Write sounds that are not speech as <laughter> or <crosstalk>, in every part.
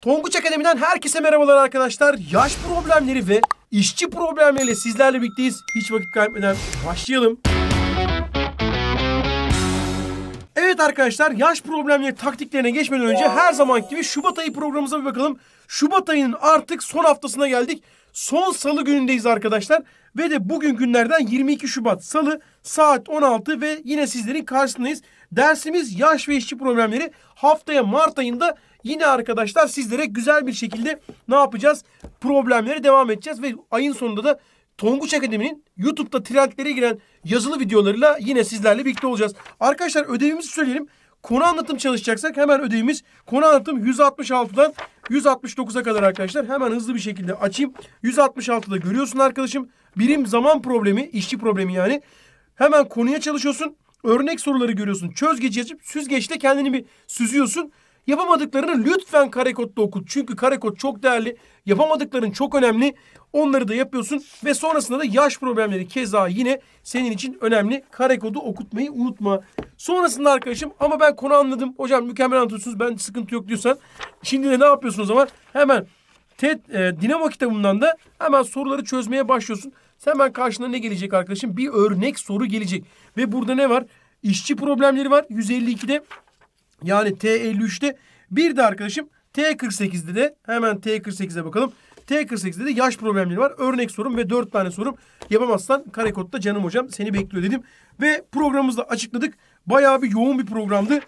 Tonguç Akademi'den herkese merhabalar arkadaşlar. Yaş problemleri ve işçi problemleriyle sizlerle birlikteyiz. Hiç vakit kaybetmeden başlayalım. Evet arkadaşlar yaş problemleri taktiklerine geçmeden önce her zamanki gibi Şubat ayı programımıza bir bakalım. Şubat ayının artık son haftasına geldik. Son salı günündeyiz arkadaşlar. Ve de bugün günlerden 22 Şubat salı saat 16 ve yine sizlerin karşısındayız. Dersimiz yaş ve işçi problemleri haftaya Mart ayında Yine arkadaşlar sizlere güzel bir şekilde ne yapacağız? Problemleri devam edeceğiz ve ayın sonunda da Tonguç Akademi'nin YouTube'da trendlere giren yazılı videolarıyla yine sizlerle birlikte olacağız. Arkadaşlar ödevimizi söyleyelim. Konu anlatım çalışacaksak hemen ödevimiz konu anlatım 166'dan 169'a kadar arkadaşlar. Hemen hızlı bir şekilde açayım. 166'da görüyorsun arkadaşım. Birim zaman problemi, işçi problemi yani. Hemen konuya çalışıyorsun. Örnek soruları görüyorsun. Çöz geçip süzgeçte kendini bir süzüyorsun. Yapamadıklarını lütfen karekodda okut. Çünkü karekod çok değerli. Yapamadıkların çok önemli. Onları da yapıyorsun ve sonrasında da yaş problemleri keza yine senin için önemli. Karekodu okutmayı unutma. Sonrasında arkadaşım ama ben konu anladım. Hocam mükemmel anlatıyorsunuz. Ben sıkıntı yok diyorsan. Şimdi de ne yapıyorsun o zaman? Hemen TED e, Dinamo kitabından da hemen soruları çözmeye başlıyorsun. Sen hemen karşına ne gelecek arkadaşım? Bir örnek soru gelecek. Ve burada ne var? İşçi problemleri var 152'de. Yani T53'te bir de arkadaşım T48'de de hemen T48'e bakalım. T48'de de yaş problemleri var. Örnek sorum ve 4 tane sorum. Yapamazsan karekodda canım hocam seni bekliyor dedim. Ve programımızı açıkladık. Bayağı bir yoğun bir programdı.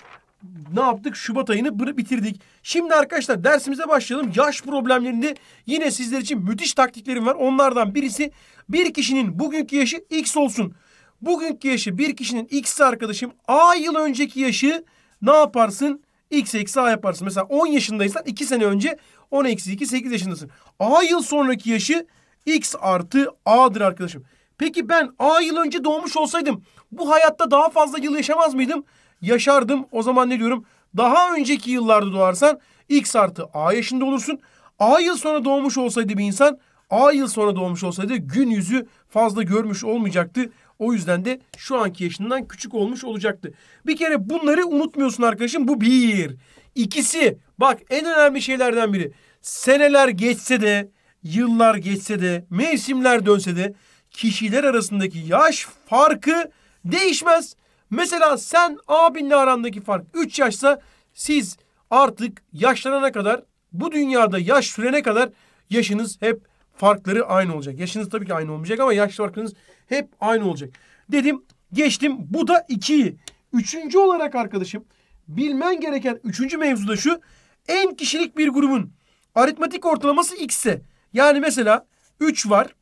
Ne yaptık? Şubat ayını bitirdik. Şimdi arkadaşlar dersimize başlayalım. Yaş problemlerinde yine sizler için müthiş taktiklerim var. Onlardan birisi bir kişinin bugünkü yaşı X olsun. Bugünkü yaşı bir kişinin x arkadaşım A yıl önceki yaşı ne yaparsın? X eksi A yaparsın. Mesela 10 yaşındaysan 2 sene önce 10 eksi 2 8 yaşındasın. A yıl sonraki yaşı X artı A'dır arkadaşım. Peki ben A yıl önce doğmuş olsaydım bu hayatta daha fazla yıl yaşamaz mıydım? Yaşardım. O zaman ne diyorum? Daha önceki yıllarda doğarsan X artı A yaşında olursun. A yıl sonra doğmuş olsaydı bir insan A yıl sonra doğmuş olsaydı gün yüzü fazla görmüş olmayacaktı. O yüzden de şu anki yaşından küçük olmuş olacaktı. Bir kere bunları unutmuyorsun arkadaşım. Bu bir. İkisi bak en önemli şeylerden biri. Seneler geçse de, yıllar geçse de, mevsimler dönse de kişiler arasındaki yaş farkı değişmez. Mesela sen abinle arandaki fark 3 yaşsa siz artık yaşlanana kadar bu dünyada yaş sürene kadar yaşınız hep farkları aynı olacak. Yaşınız tabii ki aynı olmayacak ama yaş farkınız hep aynı olacak. Dedim geçtim bu da 2'yi. Üçüncü olarak arkadaşım bilmen gereken üçüncü mevzu da şu. En kişilik bir grubun aritmatik ortalaması x ise yani mesela 3 var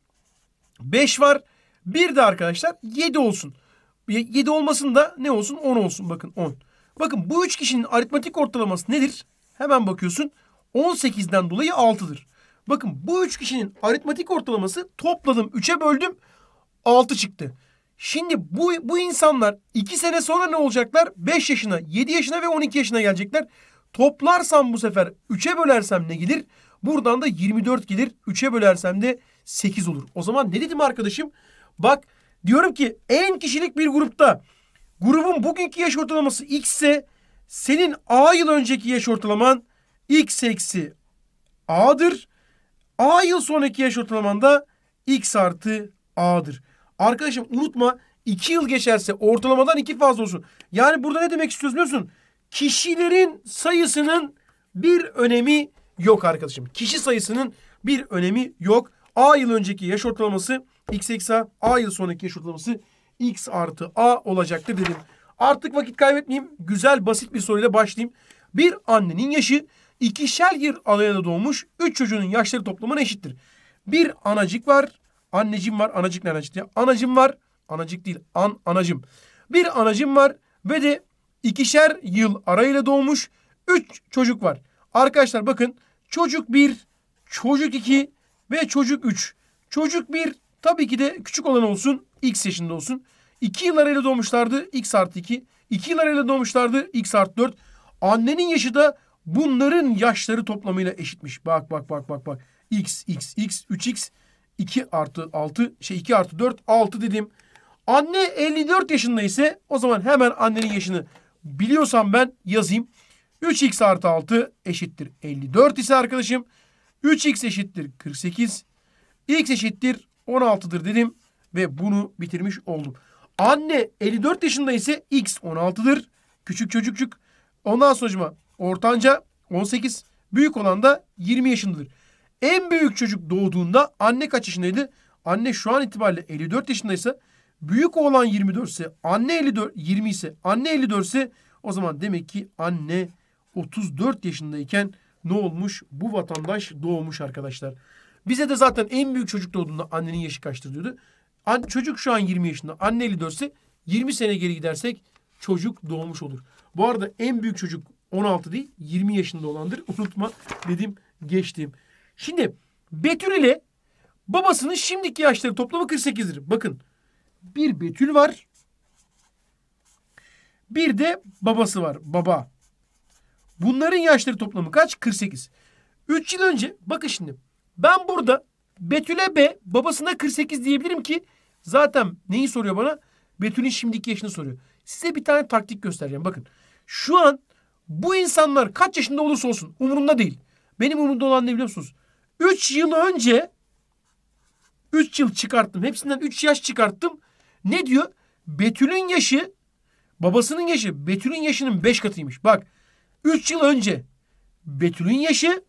5 var bir de arkadaşlar 7 olsun. 7 olmasın da ne olsun 10 olsun bakın 10. Bakın bu üç kişinin aritmatik ortalaması nedir? Hemen bakıyorsun 18'den dolayı 6'dır. Bakın bu üç kişinin aritmatik ortalaması topladım 3'e böldüm 6 çıktı. Şimdi bu, bu insanlar 2 sene sonra ne olacaklar? 5 yaşına, 7 yaşına ve 12 yaşına gelecekler. Toplarsam bu sefer 3'e bölersem ne gelir? Buradan da 24 gelir. 3'e bölersem de 8 olur. O zaman ne dedim arkadaşım? Bak diyorum ki en kişilik bir grupta grubun bugünkü yaş ortalaması x ise senin a yıl önceki yaş ortalaman x eksi a'dır. A yıl sonraki yaş ortalaman da x artı a'dır. Arkadaşım unutma 2 yıl geçerse ortalamadan 2 fazla olsun. Yani burada ne demek istiyorsun? biliyorsun? Kişilerin sayısının bir önemi yok arkadaşım. Kişi sayısının bir önemi yok. A yıl önceki yaş ortalaması x eksi a, yıl sonraki yaş ortalaması x artı a olacaktır dedim. Artık vakit kaybetmeyeyim. Güzel basit bir soruyla başlayayım. Bir annenin yaşı ikişer yıl Alanya'da doğmuş üç çocuğunun yaşları toplamına eşittir. Bir anacık var Anneciğim var, anacık ne anacık diye. Anacım var, anacık değil, an anacım. Bir anacım var ve de ikişer yıl arayla doğmuş üç çocuk var. Arkadaşlar bakın çocuk bir, çocuk iki ve çocuk üç. Çocuk bir tabii ki de küçük olan olsun, x yaşında olsun. İki yıl arayla doğmuşlardı, x artı iki. İki yıl arayla doğmuşlardı, x artı dört. Annenin yaşı da bunların yaşları toplamıyla eşitmiş. Bak bak bak bak bak. X, X, X, 3X 2 artı 6 şey 2 artı 4 6 dedim. Anne 54 yaşında ise o zaman hemen annenin yaşını biliyorsam ben yazayım. 3x artı 6 eşittir 54 ise arkadaşım 3x eşittir 48 x eşittir 16'dır dedim ve bunu bitirmiş oldum. Anne 54 yaşında ise x 16'dır. Küçük çocukçuk. Ondan sonucuma ortanca 18. Büyük olan da 20 yaşındadır. En büyük çocuk doğduğunda anne kaç yaşındaydı? Anne şu an itibariyle 54 yaşındaysa büyük olan 24 ise anne 54 20 ise anne 54 ise o zaman demek ki anne 34 yaşındayken ne olmuş? Bu vatandaş doğmuş arkadaşlar. Bize de zaten en büyük çocuk doğduğunda annenin yaşı kaçtır diyordu. An çocuk şu an 20 yaşında. Anne 54 ise 20 sene geri gidersek çocuk doğmuş olur. Bu arada en büyük çocuk 16 değil 20 yaşında olandır. Unutma dedim geçtiğim. Şimdi Betül ile babasının şimdiki yaşları toplamı 48'dir. Bakın bir Betül var. Bir de babası var. Baba. Bunların yaşları toplamı kaç? 48. 3 yıl önce bakın şimdi ben burada Betül'e B babasına 48 diyebilirim ki zaten neyi soruyor bana? Betül'ün şimdiki yaşını soruyor. Size bir tane taktik göstereceğim. Bakın şu an bu insanlar kaç yaşında olursa olsun umurumda değil. Benim umurumda olan ne biliyor musunuz? 3 yıl önce 3 yıl çıkarttım. Hepsinden 3 yaş çıkarttım. Ne diyor? Betül'ün yaşı babasının yaşı Betül'ün yaşının 5 katıymış. Bak 3 yıl önce Betül'ün yaşı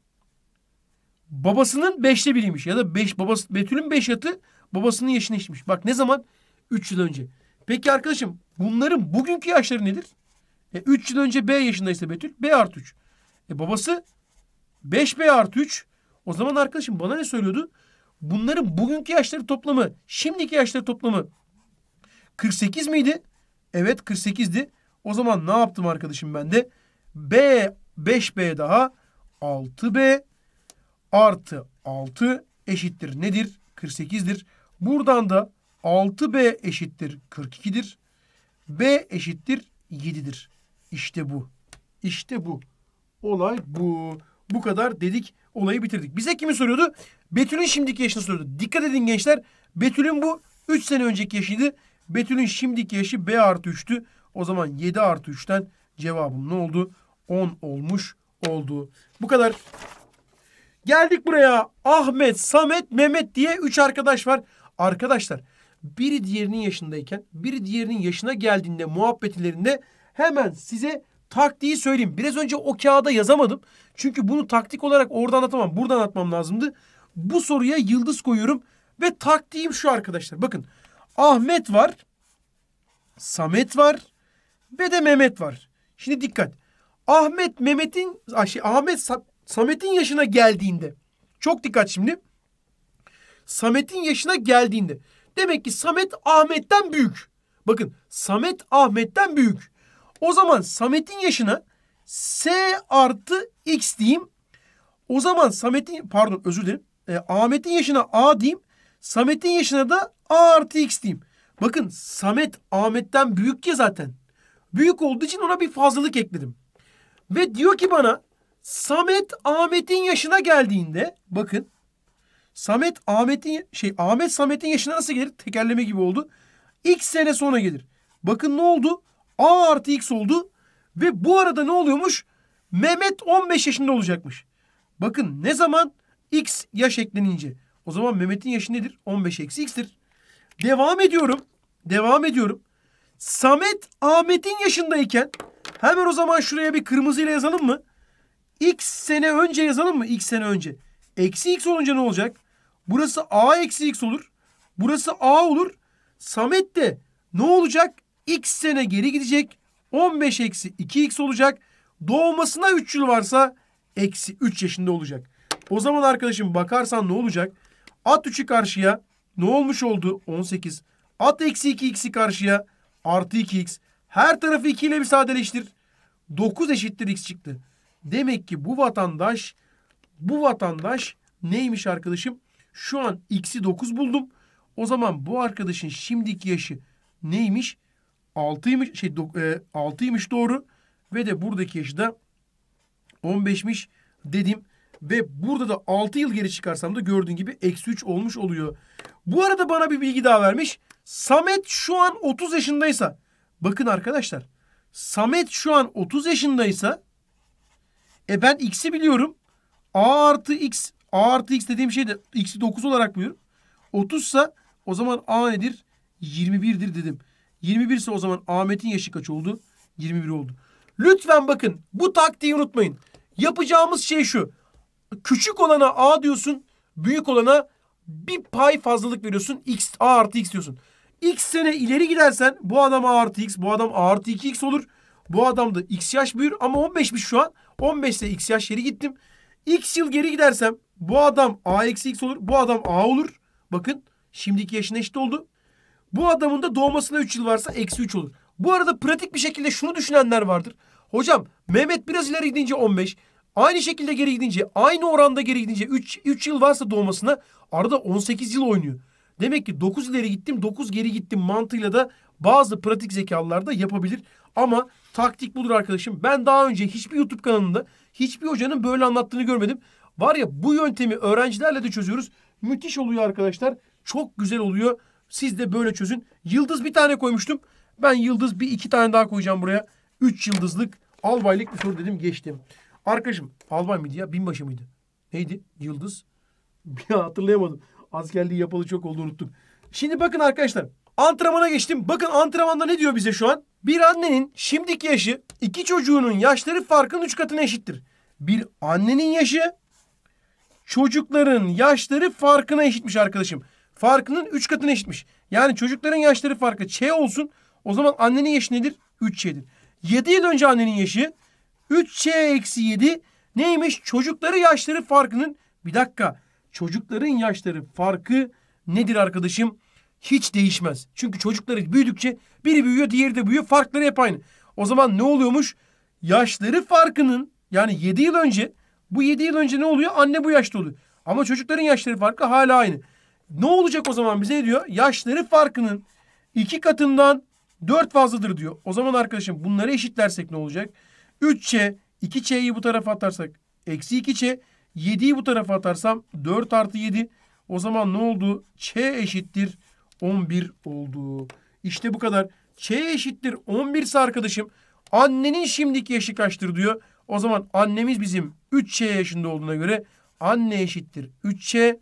babasının 5'te biriymiş. Ya da beş babası Betül'ün 5 katı babasının yaşına işmiş. Bak ne zaman? 3 yıl önce. Peki arkadaşım bunların bugünkü yaşları nedir? E, yıl önce B yaşındaysa Betül B artı 3. E, babası 5B artı 3 o zaman arkadaşım bana ne söylüyordu? Bunların bugünkü yaşları toplamı, şimdiki yaşları toplamı 48 miydi? Evet 48'di. O zaman ne yaptım arkadaşım ben de? B 5B daha 6B artı 6 eşittir nedir? 48'dir. Buradan da 6B eşittir 42'dir. B eşittir 7'dir. İşte bu. İşte bu. Olay bu bu kadar dedik olayı bitirdik. Bize kimi soruyordu? Betül'ün şimdiki yaşını soruyordu. Dikkat edin gençler. Betül'ün bu 3 sene önceki yaşıydı. Betül'ün şimdiki yaşı B artı 3'tü. O zaman 7 artı 3'ten cevabım ne oldu? 10 olmuş oldu. Bu kadar. Geldik buraya. Ahmet, Samet, Mehmet diye 3 arkadaş var. Arkadaşlar biri diğerinin yaşındayken biri diğerinin yaşına geldiğinde muhabbetlerinde hemen size Taktiği söyleyeyim. Biraz önce o kağıda yazamadım. Çünkü bunu taktik olarak orada anlatamam. Burada anlatmam lazımdı. Bu soruya yıldız koyuyorum. Ve taktiğim şu arkadaşlar. Bakın Ahmet var. Samet var. Ve de Mehmet var. Şimdi dikkat. Ahmet Mehmet'in şey, Ahmet Samet'in yaşına geldiğinde çok dikkat şimdi. Samet'in yaşına geldiğinde demek ki Samet Ahmet'ten büyük. Bakın Samet Ahmet'ten büyük. O zaman Samet'in yaşına S artı X diyeyim. O zaman Samet'in pardon özür dilerim. E, Ahmet'in yaşına A diyeyim. Samet'in yaşına da A artı X diyeyim. Bakın Samet Ahmet'ten büyük ya zaten. Büyük olduğu için ona bir fazlalık ekledim. Ve diyor ki bana Samet Ahmet'in yaşına geldiğinde bakın Samet Ahmet'in şey Ahmet Samet'in yaşına nasıl gelir? Tekerleme gibi oldu. X sene sonra gelir. Bakın ne oldu? A artı X oldu. Ve bu arada ne oluyormuş? Mehmet 15 yaşında olacakmış. Bakın ne zaman X yaş eklenince. O zaman Mehmet'in yaşı nedir? 15 eksi X'tir. Devam ediyorum. Devam ediyorum. Samet Ahmet'in yaşındayken hemen o zaman şuraya bir kırmızıyla yazalım mı? X sene önce yazalım mı? X sene önce. Eksi X olunca ne olacak? Burası A eksi X olur. Burası A olur. Samet de ne olacak? x sene geri gidecek. 15 eksi 2x olacak. Doğmasına 3 yıl varsa eksi 3 yaşında olacak. O zaman arkadaşım bakarsan ne olacak? At 3'ü karşıya. Ne olmuş oldu? 18. At eksi 2x'i karşıya. Artı 2x. Her tarafı 2 ile bir sadeleştir. 9 eşittir x çıktı. Demek ki bu vatandaş bu vatandaş neymiş arkadaşım? Şu an x'i 9 buldum. O zaman bu arkadaşın şimdiki yaşı neymiş? 6'ymış şey 6'ymış e, doğru ve de buradaki yaşı da 15'miş dedim ve burada da 6 yıl geri çıkarsam da gördüğün gibi eksi 3 olmuş oluyor. Bu arada bana bir bilgi daha vermiş. Samet şu an 30 yaşındaysa bakın arkadaşlar Samet şu an 30 yaşındaysa e ben x'i biliyorum. A artı x A artı x dediğim şey de x'i 9 olarak biliyorum. 30 ise o zaman A nedir? 21'dir dedim. 21 ise o zaman Ahmet'in yaşı kaç oldu? 21 oldu. Lütfen bakın bu taktiği unutmayın. Yapacağımız şey şu. Küçük olana A diyorsun. Büyük olana bir pay fazlalık veriyorsun. X, A artı X diyorsun. X sene ileri gidersen bu adam A artı X, bu adam A artı 2X olur. Bu adam da X yaş büyür ama 15'miş şu an. 15 ise X yaş geri gittim. X yıl geri gidersem bu adam A eksi X olur. Bu adam A olur. Bakın şimdiki yaşın eşit oldu. Bu adamın da doğmasına 3 yıl varsa eksi 3 olur. Bu arada pratik bir şekilde şunu düşünenler vardır. Hocam Mehmet biraz ileri gidince 15. Aynı şekilde geri gidince aynı oranda geri gidince 3, 3 yıl varsa doğmasına arada 18 yıl oynuyor. Demek ki 9 ileri gittim 9 geri gittim mantığıyla da bazı pratik zekalılar da yapabilir. Ama taktik budur arkadaşım. Ben daha önce hiçbir YouTube kanalında hiçbir hocanın böyle anlattığını görmedim. Var ya bu yöntemi öğrencilerle de çözüyoruz. Müthiş oluyor arkadaşlar. Çok güzel oluyor. Siz de böyle çözün. Yıldız bir tane koymuştum. Ben yıldız bir iki tane daha koyacağım buraya. Üç yıldızlık albaylık bir soru dedim geçtim. Arkadaşım albay mıydı ya? Binbaşı mıydı? Neydi? Yıldız. <laughs> Bir hatırlayamadım. Askerliği yapalı çok oldu unuttum. Şimdi bakın arkadaşlar. Antrenmana geçtim. Bakın antrenmanda ne diyor bize şu an? Bir annenin şimdiki yaşı iki çocuğunun yaşları farkının üç katına eşittir. Bir annenin yaşı çocukların yaşları farkına eşitmiş arkadaşım farkının 3 katına eşitmiş. Yani çocukların yaşları farkı Ç olsun. O zaman annenin yaşı nedir? 3Ç'dir. 7 yıl önce annenin yaşı 3Ç eksi 7 neymiş? Çocukları yaşları farkının bir dakika. Çocukların yaşları farkı nedir arkadaşım? Hiç değişmez. Çünkü çocukları büyüdükçe biri büyüyor diğeri de büyüyor. Farkları hep aynı. O zaman ne oluyormuş? Yaşları farkının yani 7 yıl önce bu 7 yıl önce ne oluyor? Anne bu yaşta oluyor. Ama çocukların yaşları farkı hala aynı. Ne olacak o zaman bize diyor? Yaşları farkının iki katından dört fazladır diyor. O zaman arkadaşım bunları eşitlersek ne olacak? 3 c 2 cyi bu tarafa atarsak eksi 2 c 7'yi bu tarafa atarsam 4 artı 7. O zaman ne oldu? c eşittir 11 oldu. İşte bu kadar. c eşittir 11 ise arkadaşım annenin şimdiki yaşı kaçtır diyor. O zaman annemiz bizim 3 c yaşında olduğuna göre anne eşittir 3Ç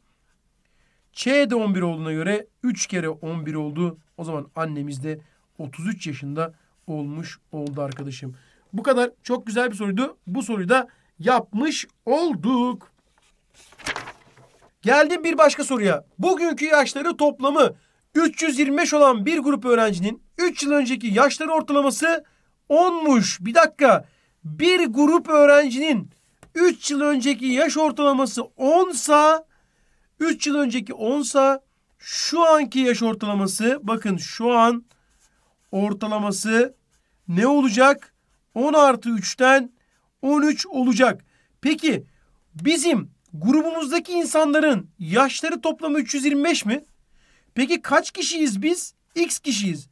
Ç de 11 olduğuna göre 3 kere 11 oldu. O zaman annemiz de 33 yaşında olmuş oldu arkadaşım. Bu kadar. Çok güzel bir soruydu. Bu soruyu da yapmış olduk. Geldim bir başka soruya. Bugünkü yaşları toplamı 325 olan bir grup öğrencinin 3 yıl önceki yaşları ortalaması 10'muş. Bir dakika. Bir grup öğrencinin 3 yıl önceki yaş ortalaması 10 sa 3 yıl önceki 10 sa şu anki yaş ortalaması bakın şu an ortalaması ne olacak? 10 artı 3'ten 13 olacak. Peki bizim grubumuzdaki insanların yaşları toplamı 325 mi? Peki kaç kişiyiz biz? X kişiyiz.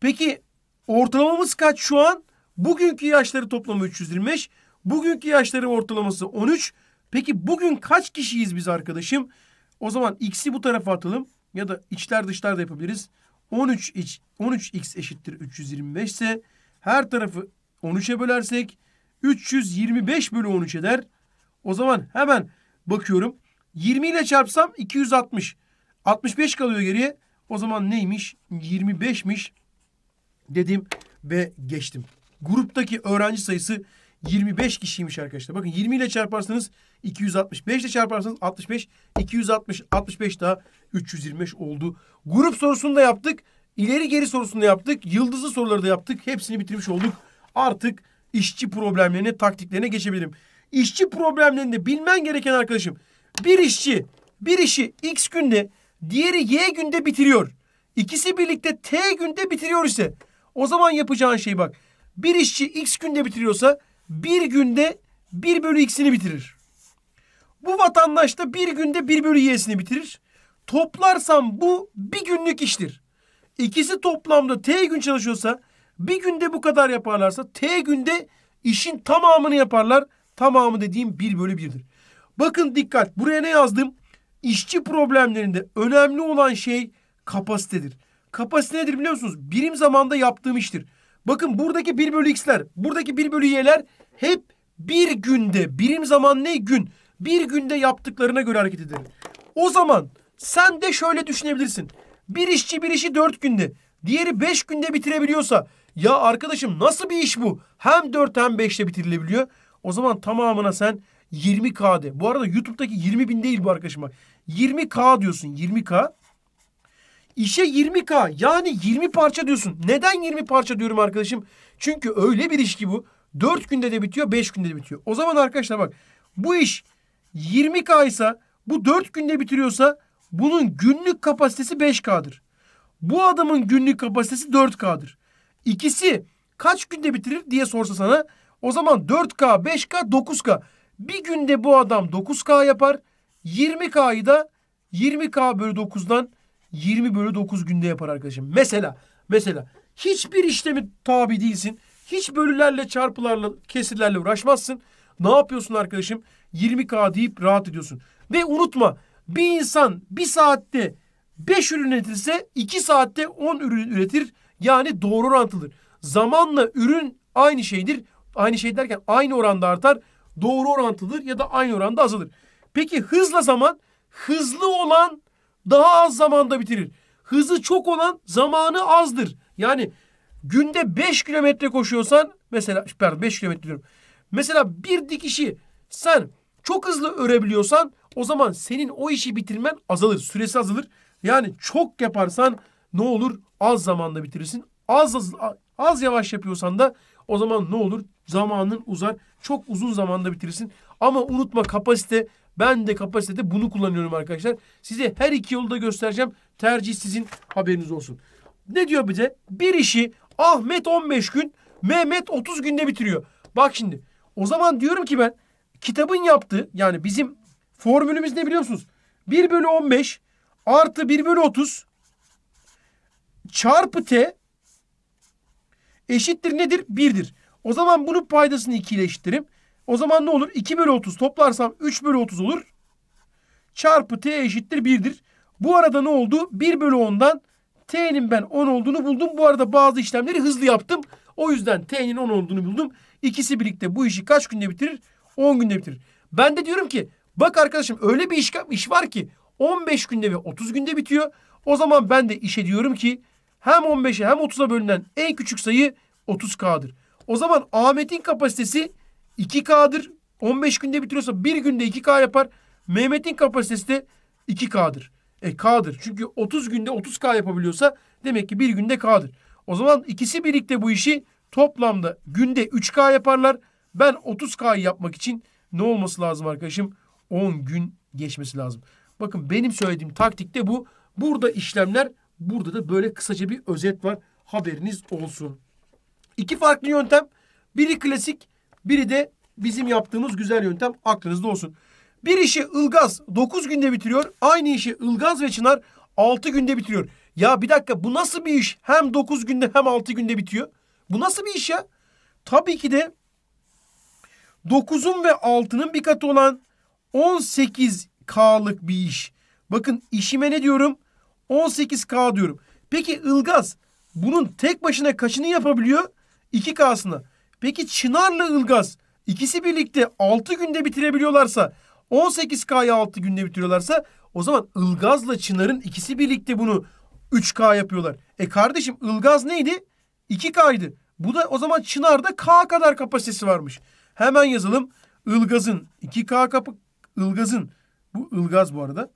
Peki ortalamamız kaç şu an? Bugünkü yaşları toplamı 325. Bugünkü yaşları ortalaması 13. Peki bugün kaç kişiyiz biz arkadaşım? O zaman x'i bu tarafa atalım ya da içler dışlar da yapabiliriz. 13 iç 13x eşittir 325 ise her tarafı 13'e bölersek 325 bölü 13 eder. O zaman hemen bakıyorum. 20 ile çarpsam 260. 65 kalıyor geriye. O zaman neymiş? 25'miş dedim ve geçtim. Gruptaki öğrenci sayısı 25 kişiymiş arkadaşlar. Bakın 20 ile çarparsanız 265 ile çarparsanız 65, 260, 65 daha 325 oldu. Grup sorusunu da yaptık. İleri geri sorusunu da yaptık. Yıldızlı soruları da yaptık. Hepsini bitirmiş olduk. Artık işçi problemlerine, taktiklerine geçebilirim. İşçi problemlerinde bilmen gereken arkadaşım. Bir işçi bir işi X günde, diğeri Y günde bitiriyor. İkisi birlikte T günde bitiriyor ise o zaman yapacağın şey bak. Bir işçi X günde bitiriyorsa bir günde 1 bölü x'ini bitirir. Bu vatandaş da bir günde 1 bölü y'sini bitirir. Toplarsam bu bir günlük iştir. İkisi toplamda t gün çalışıyorsa bir günde bu kadar yaparlarsa t günde işin tamamını yaparlar. Tamamı dediğim 1 bölü 1'dir. Bakın dikkat buraya ne yazdım? İşçi problemlerinde önemli olan şey kapasitedir. Kapasite nedir biliyor musunuz? Birim zamanda yaptığım iştir. Bakın buradaki 1 bölü x'ler, buradaki 1 bölü y'ler hep bir günde, birim zaman ne gün? Bir günde yaptıklarına göre hareket eder. O zaman sen de şöyle düşünebilirsin. Bir işçi bir işi dört günde, diğeri beş günde bitirebiliyorsa... Ya arkadaşım nasıl bir iş bu? Hem dört hem beşte bitirilebiliyor. O zaman tamamına sen 20K de. Bu arada YouTube'daki 20 bin değil bu arkadaşım bak. 20K diyorsun 20K. İşe 20K yani 20 parça diyorsun. Neden 20 parça diyorum arkadaşım? Çünkü öyle bir iş ki bu. 4 günde de bitiyor 5 günde de bitiyor. O zaman arkadaşlar bak bu iş 20K ise bu 4 günde bitiriyorsa bunun günlük kapasitesi 5K'dır. Bu adamın günlük kapasitesi 4K'dır. İkisi kaç günde bitirir diye sorsa sana o zaman 4K, 5K, 9K. Bir günde bu adam 9K yapar. 20K'yı da 20K bölü 9'dan 20 bölü 9 günde yapar arkadaşım. Mesela mesela hiçbir işlemi tabi değilsin. Hiç bölülerle, çarpılarla, kesirlerle uğraşmazsın. Ne yapıyorsun arkadaşım? 20K deyip rahat ediyorsun. Ve unutma bir insan bir saatte 5 ürün üretirse 2 saatte 10 ürün üretir. Yani doğru orantılıdır. Zamanla ürün aynı şeydir. Aynı şey derken aynı oranda artar. Doğru orantılıdır ya da aynı oranda azalır. Peki hızla zaman hızlı olan daha az zamanda bitirir. Hızı çok olan zamanı azdır. Yani günde 5 kilometre koşuyorsan mesela pardon 5 kilometre diyorum. Mesela bir dikişi sen çok hızlı örebiliyorsan o zaman senin o işi bitirmen azalır. Süresi azalır. Yani çok yaparsan ne olur? Az zamanda bitirirsin. Az, az, az yavaş yapıyorsan da o zaman ne olur? Zamanın uzar. Çok uzun zamanda bitirirsin. Ama unutma kapasite ben de kapasitede bunu kullanıyorum arkadaşlar. Size her iki yolu da göstereceğim. Tercih sizin haberiniz olsun. Ne diyor bize? Bir işi Ahmet 15 gün, Mehmet 30 günde bitiriyor. Bak şimdi. O zaman diyorum ki ben kitabın yaptığı yani bizim formülümüz ne biliyor musunuz? 1 bölü 15 artı 1 bölü 30 çarpı t eşittir nedir? 1'dir. O zaman bunun paydasını 2 ile eşitlerim. O zaman ne olur? 2 bölü 30 toplarsam 3 bölü 30 olur. Çarpı t eşittir 1'dir. Bu arada ne oldu? 1 bölü 10'dan t'nin ben 10 olduğunu buldum. Bu arada bazı işlemleri hızlı yaptım. O yüzden t'nin 10 olduğunu buldum. İkisi birlikte bu işi kaç günde bitirir? 10 günde bitirir. Ben de diyorum ki bak arkadaşım öyle bir iş, iş var ki 15 günde ve 30 günde bitiyor. O zaman ben de işe diyorum ki hem 15'e hem 30'a bölünen en küçük sayı 30K'dır. O zaman Ahmet'in kapasitesi 2K'dır. 15 günde bitiriyorsa bir günde 2K yapar. Mehmet'in kapasitesi de 2K'dır. E K'dır. Çünkü 30 günde 30K yapabiliyorsa demek ki bir günde K'dır. O zaman ikisi birlikte bu işi toplamda günde 3K yaparlar. Ben 30K'yı yapmak için ne olması lazım arkadaşım? 10 gün geçmesi lazım. Bakın benim söylediğim taktik de bu. Burada işlemler, burada da böyle kısaca bir özet var. Haberiniz olsun. İki farklı yöntem. Biri klasik, biri de bizim yaptığımız güzel yöntem aklınızda olsun. Bir işi Ilgaz 9 günde bitiriyor. Aynı işi Ilgaz ve Çınar 6 günde bitiriyor. Ya bir dakika bu nasıl bir iş? Hem 9 günde hem 6 günde bitiyor. Bu nasıl bir iş ya? Tabii ki de 9'un ve 6'nın bir katı olan 18K'lık bir iş. Bakın işime ne diyorum? 18K diyorum. Peki Ilgaz bunun tek başına kaçını yapabiliyor? 2K'sını. Peki Çınar'la Ilgaz ikisi birlikte 6 günde bitirebiliyorlarsa 18K'yı 6 günde bitiriyorlarsa o zaman Ilgaz'la Çınar'ın ikisi birlikte bunu 3K yapıyorlar. E kardeşim Ilgaz neydi? 2K'ydı. Bu da o zaman Çınar'da K kadar kapasitesi varmış. Hemen yazalım. Ilgaz'ın 2K kapı Ilgaz'ın bu Ilgaz bu arada.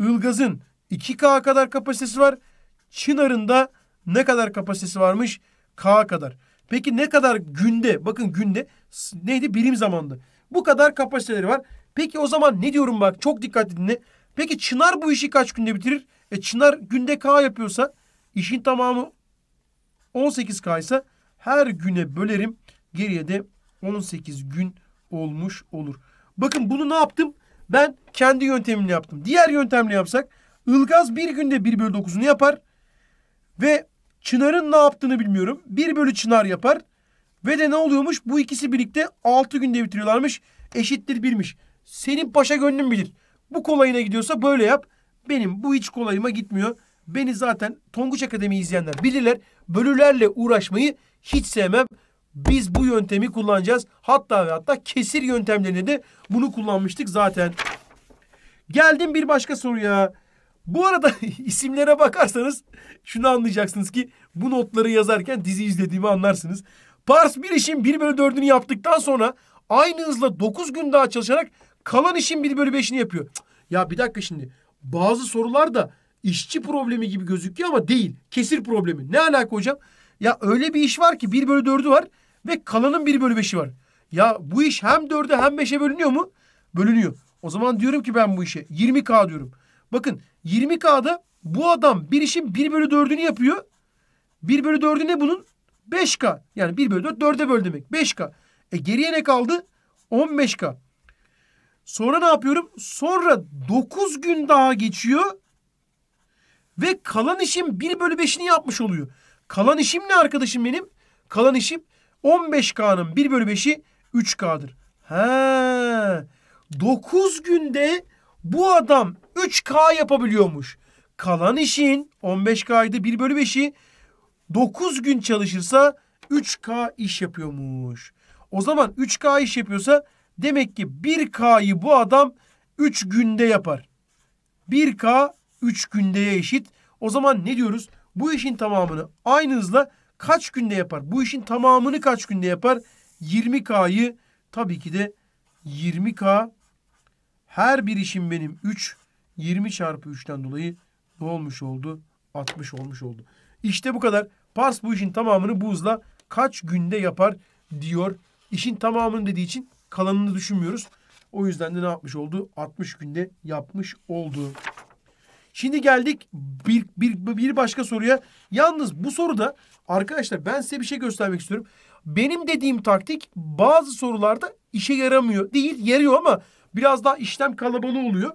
Ilgaz'ın 2K kadar kapasitesi var. Çınar'ın da ne kadar kapasitesi varmış? K kadar. Peki ne kadar günde bakın günde neydi birim zamandı. Bu kadar kapasiteleri var. Peki o zaman ne diyorum bak çok dikkatli dinle. Peki Çınar bu işi kaç günde bitirir? E Çınar günde K yapıyorsa işin tamamı 18K ise her güne bölerim. Geriye de 18 gün olmuş olur. Bakın bunu ne yaptım? Ben kendi yöntemimle yaptım. Diğer yöntemle yapsak Ilgaz bir günde 1 bölü 9'unu yapar. Ve Çınar'ın ne yaptığını bilmiyorum. 1 bölü Çınar yapar. Ve de ne oluyormuş? Bu ikisi birlikte 6 günde bitiriyorlarmış. Eşittir birmiş. Senin paşa gönlün bilir. Bu kolayına gidiyorsa böyle yap. Benim bu hiç kolayıma gitmiyor. Beni zaten Tonguç Akademi izleyenler bilirler. Bölülerle uğraşmayı hiç sevmem. Biz bu yöntemi kullanacağız. Hatta ve hatta kesir yöntemlerinde de bunu kullanmıştık zaten. Geldim bir başka soruya. Bu arada <laughs> isimlere bakarsanız şunu anlayacaksınız ki bu notları yazarken dizi izlediğimi anlarsınız. Pars bir işin 1 bölü 4'ünü yaptıktan sonra aynı hızla 9 gün daha çalışarak kalan işin 1 bölü 5'ini yapıyor. ya bir dakika şimdi bazı sorular da işçi problemi gibi gözüküyor ama değil. Kesir problemi. Ne alaka hocam? Ya öyle bir iş var ki 1 bölü 4'ü var ve kalanın 1 bölü 5'i var. Ya bu iş hem 4'e hem 5'e bölünüyor mu? Bölünüyor. O zaman diyorum ki ben bu işe 20K diyorum. Bakın 20K'da bu adam bir işin 1 bölü 4'ünü yapıyor. 1 bölü 4'ü ne bunun? 5K. Yani 1 bölü 4 4'e böl demek. 5K. E geriye ne kaldı? 15K. Sonra ne yapıyorum? Sonra 9 gün daha geçiyor. Ve kalan işim 1 bölü 5'ini yapmış oluyor. Kalan işim ne arkadaşım benim? Kalan işim 15K'nın 1 bölü 5'i 3K'dır. He. 9 günde bu adam 3K yapabiliyormuş. Kalan işin 15K'ydı 1 bölü 5'i 9 gün çalışırsa 3K iş yapıyormuş. O zaman 3K iş yapıyorsa demek ki 1K'yı bu adam 3 günde yapar. 1K 3 gündeye eşit. O zaman ne diyoruz? Bu işin tamamını aynı hızla kaç günde yapar? Bu işin tamamını kaç günde yapar? 20K'yı tabii ki de 20K her bir işim benim 3. 20 çarpı 3'ten dolayı ne olmuş oldu? 60 olmuş oldu. İşte bu kadar. Pars bu işin tamamını buzla kaç günde yapar diyor. İşin tamamını dediği için kalanını düşünmüyoruz. O yüzden de ne yapmış oldu? 60 günde yapmış oldu. Şimdi geldik bir, bir, bir başka soruya. Yalnız bu soruda arkadaşlar ben size bir şey göstermek istiyorum. Benim dediğim taktik bazı sorularda işe yaramıyor. Değil yarıyor ama Biraz daha işlem kalabalığı oluyor.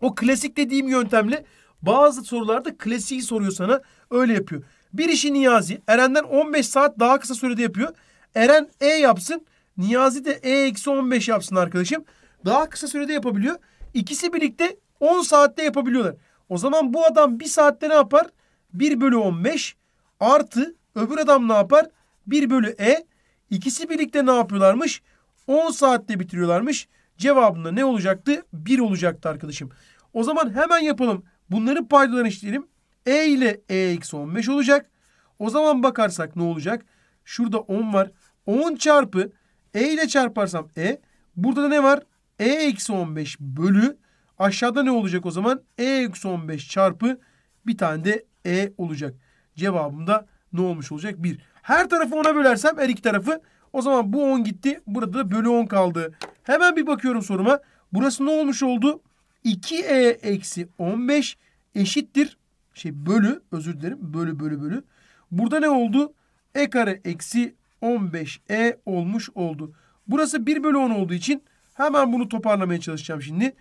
O klasik dediğim yöntemle bazı sorularda klasiği soruyor sana. Öyle yapıyor. Bir işi Niyazi Eren'den 15 saat daha kısa sürede yapıyor. Eren E yapsın. Niyazi de E-15 yapsın arkadaşım. Daha kısa sürede yapabiliyor. İkisi birlikte 10 saatte yapabiliyorlar. O zaman bu adam bir saatte ne yapar? 1 bölü 15 artı öbür adam ne yapar? 1 bölü E. İkisi birlikte ne yapıyorlarmış? 10 saatte bitiriyorlarmış cevabında ne olacaktı? 1 olacaktı arkadaşım. O zaman hemen yapalım. Bunları paydalarını işleyelim. E ile E eksi 15 olacak. O zaman bakarsak ne olacak? Şurada 10 var. 10 çarpı E ile çarparsam E. Burada da ne var? E eksi 15 bölü. Aşağıda ne olacak o zaman? E eksi 15 çarpı bir tane de E olacak. Cevabımda ne olmuş olacak? 1. Her tarafı 10'a bölersem her iki tarafı o zaman bu 10 gitti. Burada da bölü 10 kaldı. Hemen bir bakıyorum soruma. Burası ne olmuş oldu? 2e eksi 15 eşittir. Şey bölü özür dilerim. Bölü bölü bölü. Burada ne oldu? E kare eksi 15e olmuş oldu. Burası 1 bölü 10 olduğu için hemen bunu toparlamaya çalışacağım şimdi.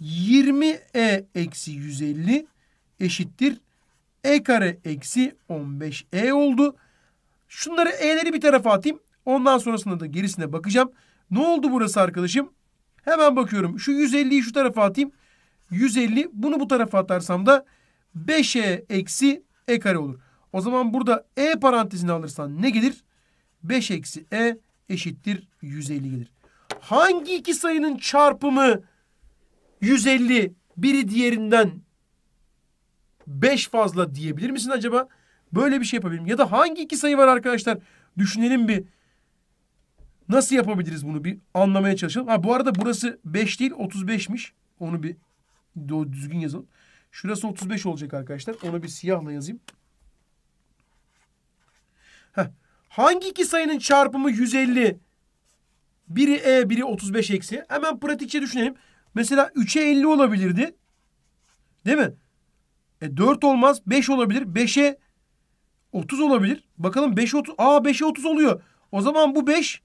20e eksi 150 eşittir. E kare eksi 15e oldu. Şunları e'leri bir tarafa atayım. Ondan sonrasında da gerisine bakacağım. Ne oldu burası arkadaşım? Hemen bakıyorum. Şu 150'yi şu tarafa atayım. 150 bunu bu tarafa atarsam da 5e eksi e kare olur. O zaman burada e parantezini alırsan ne gelir? 5 eksi e eşittir 150 gelir. Hangi iki sayının çarpımı 150 biri diğerinden 5 fazla diyebilir misin acaba? Böyle bir şey yapabilirim. Ya da hangi iki sayı var arkadaşlar? Düşünelim bir. Nasıl yapabiliriz bunu bir anlamaya çalışalım. Ha, bu arada burası 5 değil 35'miş. Onu bir düzgün yazalım. Şurası 35 olacak arkadaşlar. Onu bir siyahla yazayım. Heh. Hangi iki sayının çarpımı 150? Biri E, biri 35 eksi. Hemen pratikçe düşünelim. Mesela 3'e 50 olabilirdi. Değil mi? E 4 olmaz. 5 olabilir. 5'e 30 olabilir. Bakalım 5'e 30. Aa 5'e 30 oluyor. O zaman bu 5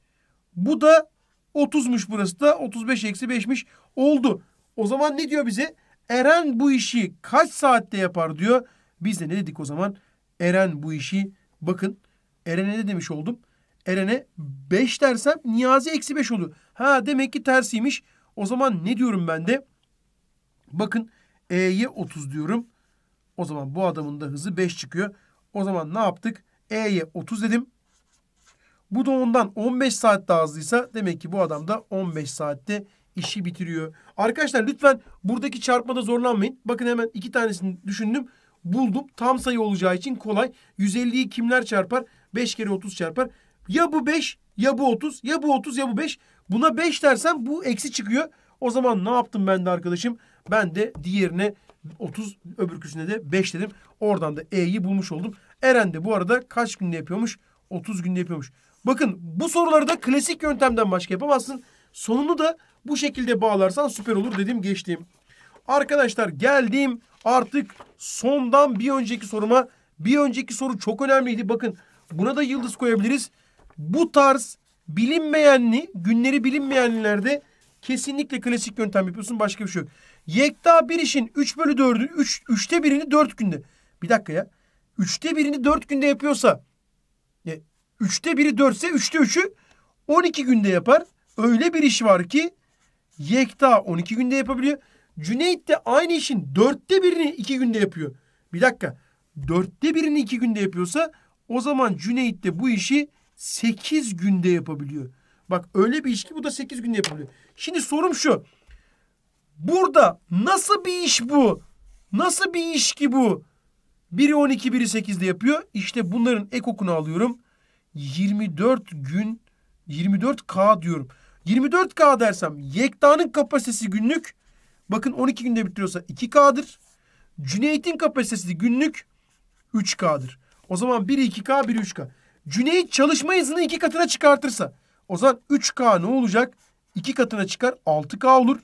bu da 30'muş burası da 35 eksi 5'miş oldu. O zaman ne diyor bize? Eren bu işi kaç saatte yapar diyor. Biz de ne dedik o zaman? Eren bu işi bakın Eren'e ne demiş oldum? Eren'e 5 dersem Niyazi eksi 5 oldu. Ha demek ki tersiymiş. O zaman ne diyorum ben de? Bakın E'ye 30 diyorum. O zaman bu adamın da hızı 5 çıkıyor. O zaman ne yaptık? E'ye 30 dedim. Bu da ondan 15 saat daha hızlıysa demek ki bu adam da 15 saatte işi bitiriyor. Arkadaşlar lütfen buradaki çarpmada zorlanmayın. Bakın hemen iki tanesini düşündüm. Buldum. Tam sayı olacağı için kolay. 150'yi kimler çarpar? 5 kere 30 çarpar. Ya bu 5 ya bu 30 ya bu 30 ya bu 5. Buna 5 dersen bu eksi çıkıyor. O zaman ne yaptım ben de arkadaşım? Ben de diğerine 30 öbürküsüne de 5 dedim. Oradan da E'yi bulmuş oldum. Eren de bu arada kaç günde yapıyormuş? 30 günde yapıyormuş. Bakın bu soruları da klasik yöntemden başka yapamazsın. Sonunu da bu şekilde bağlarsan süper olur dedim geçtiğim. Arkadaşlar geldiğim artık sondan bir önceki soruma. Bir önceki soru çok önemliydi. Bakın buna da yıldız koyabiliriz. Bu tarz bilinmeyenli, günleri bilinmeyenlerde kesinlikle klasik yöntem yapıyorsun. Başka bir şey yok. Yekta bir işin 3 bölü 4'ü, 3, 3'te birini 4 günde. Bir dakika ya. 3'te birini 4 günde yapıyorsa Üçte biri dörtse üçte üçü 12 günde yapar. Öyle bir iş var ki Yekta 12 günde yapabiliyor. Cüneyt de aynı işin dörtte birini iki günde yapıyor. Bir dakika. Dörtte birini iki günde yapıyorsa o zaman Cüneyt de bu işi sekiz günde yapabiliyor. Bak öyle bir iş ki bu da sekiz günde yapabiliyor. Şimdi sorum şu. Burada nasıl bir iş bu? Nasıl bir iş ki bu? Biri 12, biri 8'de yapıyor. İşte bunların ekokunu alıyorum. 24 gün 24K diyorum. 24K dersem Yekta'nın kapasitesi günlük bakın 12 günde bitiriyorsa 2K'dır. Cüneyt'in kapasitesi günlük 3K'dır. O zaman 1 2K 1 3K. Cüneyt çalışma hızını 2 katına çıkartırsa o zaman 3K ne olacak? 2 katına çıkar 6K olur.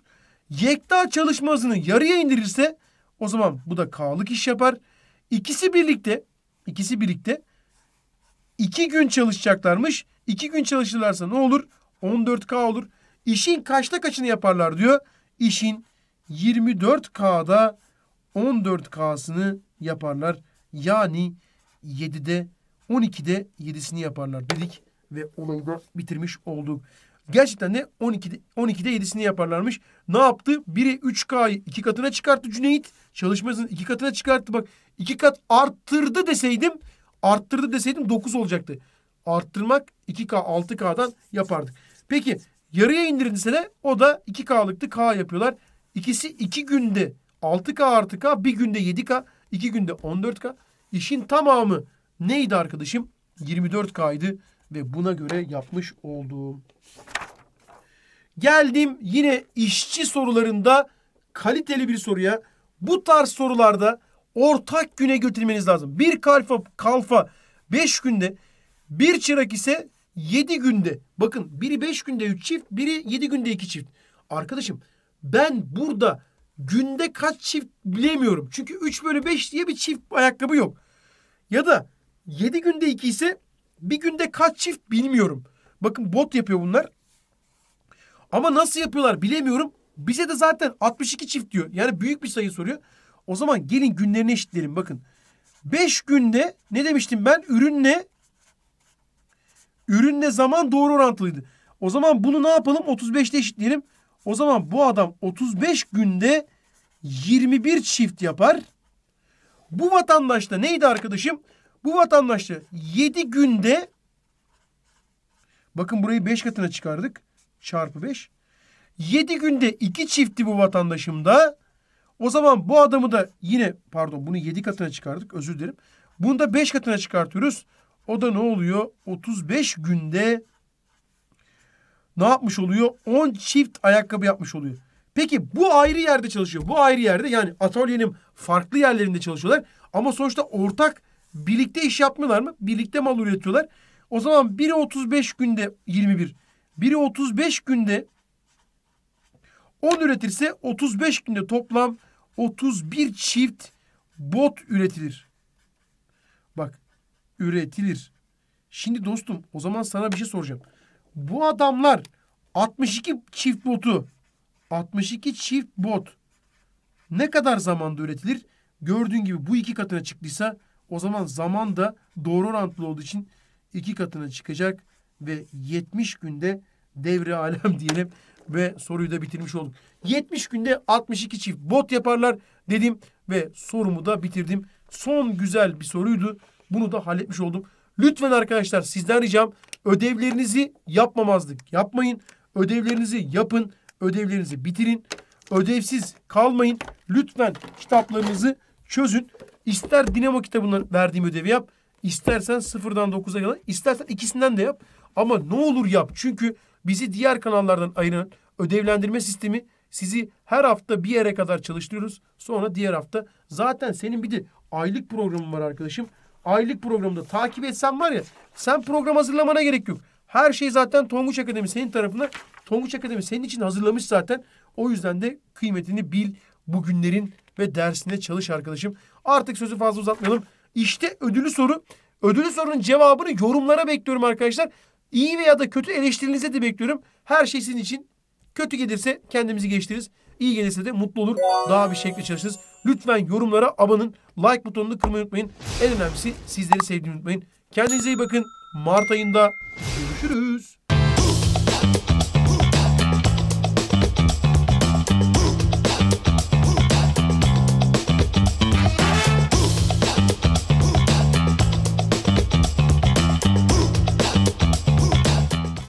Yekta çalışma hızını yarıya indirirse o zaman bu da K'lık iş yapar. İkisi birlikte ikisi birlikte 2 gün çalışacaklarmış. 2 gün çalışırlarsa ne olur? 14K olur. İşin kaçta kaçını yaparlar diyor. İşin 24K'da 14K'sını yaparlar. Yani 7'de 12'de 7'sini yaparlar dedik ve olayı da bitirmiş olduk. Gerçekten de 12'de 12'de 7'sini yaparlarmış. Ne yaptı? Biri 3K'yı iki katına çıkarttı Cüneyt. Çalışmasını iki katına çıkarttı. Bak iki kat arttırdı deseydim Arttırdı deseydim 9 olacaktı. Arttırmak 2K 6K'dan yapardık. Peki yarıya indirilse de o da 2K'lıktı K yapıyorlar. İkisi 2 günde 6K artı K bir günde 7K iki günde 14K. İşin tamamı neydi arkadaşım? 24K'ydı ve buna göre yapmış olduğum. Geldim yine işçi sorularında kaliteli bir soruya. Bu tarz sorularda ortak güne götürmeniz lazım. Bir kalfa, kalfa beş günde, bir çırak ise yedi günde. Bakın biri beş günde üç çift, biri yedi günde iki çift. Arkadaşım ben burada günde kaç çift bilemiyorum. Çünkü üç bölü beş diye bir çift ayakkabı yok. Ya da yedi günde iki ise bir günde kaç çift bilmiyorum. Bakın bot yapıyor bunlar. Ama nasıl yapıyorlar bilemiyorum. Bize de zaten 62 çift diyor. Yani büyük bir sayı soruyor. O zaman gelin günlerini eşitleyelim bakın. Beş günde ne demiştim ben? Ürünle ürünle zaman doğru orantılıydı. O zaman bunu ne yapalım? 35'te eşitleyelim. O zaman bu adam 35 günde 21 çift yapar. Bu vatandaşta neydi arkadaşım? Bu vatandaşta 7 günde bakın burayı 5 katına çıkardık. Çarpı 5. 7 günde 2 çifti bu vatandaşım da. O zaman bu adamı da yine pardon bunu yedi katına çıkardık özür dilerim. Bunu da beş katına çıkartıyoruz. O da ne oluyor? 35 günde ne yapmış oluyor? 10 çift ayakkabı yapmış oluyor. Peki bu ayrı yerde çalışıyor. Bu ayrı yerde yani atölyenin farklı yerlerinde çalışıyorlar. Ama sonuçta ortak birlikte iş yapmıyorlar mı? Birlikte mal üretiyorlar. O zaman biri 35 günde 21. Biri 35 günde 10 üretirse 35 günde toplam 31 çift bot üretilir. Bak üretilir. Şimdi dostum o zaman sana bir şey soracağım. Bu adamlar 62 çift botu 62 çift bot ne kadar zamanda üretilir? Gördüğün gibi bu iki katına çıktıysa o zaman zaman da doğru orantılı olduğu için iki katına çıkacak ve 70 günde devre alem <laughs> diyelim ve soruyu da bitirmiş olduk. 70 günde 62 çift bot yaparlar dedim ve sorumu da bitirdim. Son güzel bir soruydu. Bunu da halletmiş oldum. Lütfen arkadaşlar sizden ricam ödevlerinizi yapmamazlık yapmayın. Ödevlerinizi yapın. Ödevlerinizi bitirin. Ödevsiz kalmayın. Lütfen kitaplarınızı çözün. İster Dinamo kitabından verdiğim ödevi yap. İstersen sıfırdan dokuza kadar. istersen ikisinden de yap. Ama ne olur yap. Çünkü Bizi diğer kanallardan ayıran ödevlendirme sistemi sizi her hafta bir yere kadar çalıştırıyoruz. Sonra diğer hafta zaten senin bir de aylık programın var arkadaşım. Aylık programda takip etsen var ya sen program hazırlamana gerek yok. Her şey zaten Tonguç Akademi senin tarafına. Tonguç Akademi senin için hazırlamış zaten. O yüzden de kıymetini bil bugünlerin ve dersine çalış arkadaşım. Artık sözü fazla uzatmayalım. İşte ödülü soru. Ödülü sorunun cevabını yorumlara bekliyorum arkadaşlar. İyi veya da kötü eleştirinize de bekliyorum. Her şey sizin için kötü gelirse kendimizi geliştiririz. İyi gelirse de mutlu olur. Daha bir şekilde çalışırız. Lütfen yorumlara abonun, Like butonunu kırmayı unutmayın. En önemlisi sizleri sevdiğimi unutmayın. Kendinize iyi bakın. Mart ayında görüşürüz.